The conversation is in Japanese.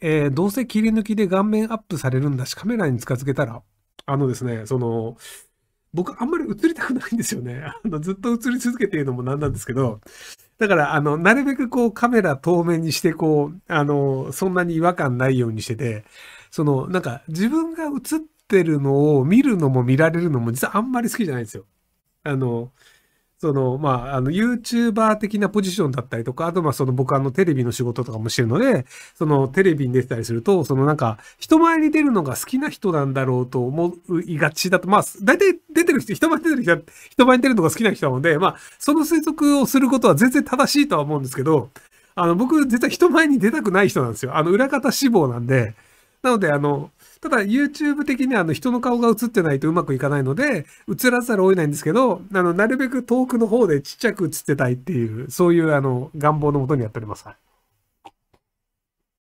えー、どうせ切り抜きで顔面アップされるんだし、カメラに近づけたら、あのですね、その、僕あんまり映りたくないんですよね。あのずっと映り続けているのもなんなんですけど、だから、あの、なるべくこうカメラ透明にして、こう、あの、そんなに違和感ないようにしてて、その、なんか自分が映ってるのを見るのも見られるのも実はあんまり好きじゃないんですよ。あの、その、まあ、あの、YouTuber 的なポジションだったりとか、あと、まあ、その僕あの、テレビの仕事とかもしてるので、その、テレビに出てたりすると、そのなんか、人前に出るのが好きな人なんだろうと思いがちだと、まあ、大体出てる人、人前に出てる人人前に出るのが好きな人なので、まあ、その推測をすることは全然正しいとは思うんですけど、あの、僕、絶対人前に出たくない人なんですよ。あの、裏方志望なんで、なので、あの、ただ YouTube 的にあの人の顔が映ってないとうまくいかないので、映らざるを得ないんですけど、あの、なるべく遠くの方でちっちゃく映ってたいっていう、そういうあの、願望のもとにやっております。